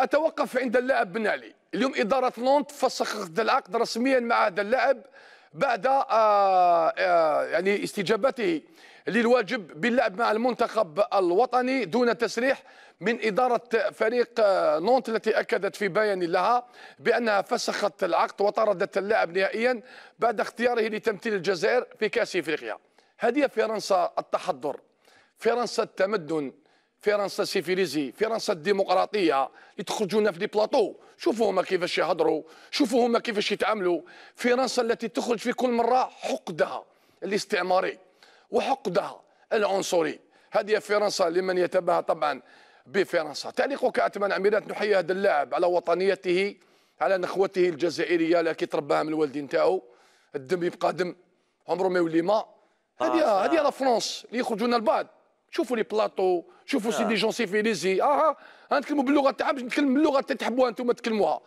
اتوقف عند اللاعب بن علي اليوم اداره لونت فسخت العقد رسميا مع هذا اللاعب بعد آآ آه، آآ آه، يعني استجابته للواجب باللعب مع المنتخب الوطني دون تسريح من إدارة فريق نونت آه، التي أكدت في بيان لها بأنها فسخت العقد وطردت اللاعب نهائيا بعد اختياره لتمثيل الجزائر في كأس إفريقيا هذه فرنسا التحضر فرنسا التمدن فرنسا سيفيليزي فرنسا الديمقراطيه يتخرجونا في البلاطو بلاطو شوفوا هما كيفاش يهضروا شوفوا هما كيفاش يتعاملوا فرنسا التي تخرج في كل مره حقدها الاستعماري وحقدها العنصري هذه فرنسا لمن يتباهى طبعا بفرنسا تعليق كأتمنى عميرات نحيي هذا اللاعب على وطنيته على نخوته الجزائريه اللي كي ترباها من الوالدين نتاعو الدم يبقى دم عمره ما يولي ما هذه هذه لا فرنسا اللي يخرجونا البعض شوفوا لي بلاطو شوفوا سيدي جون سيفيليزي آه. اها آه. نتكلموا باللغه تاعها باش نتكلم باللغه اللي تحبوها انتم تكلموها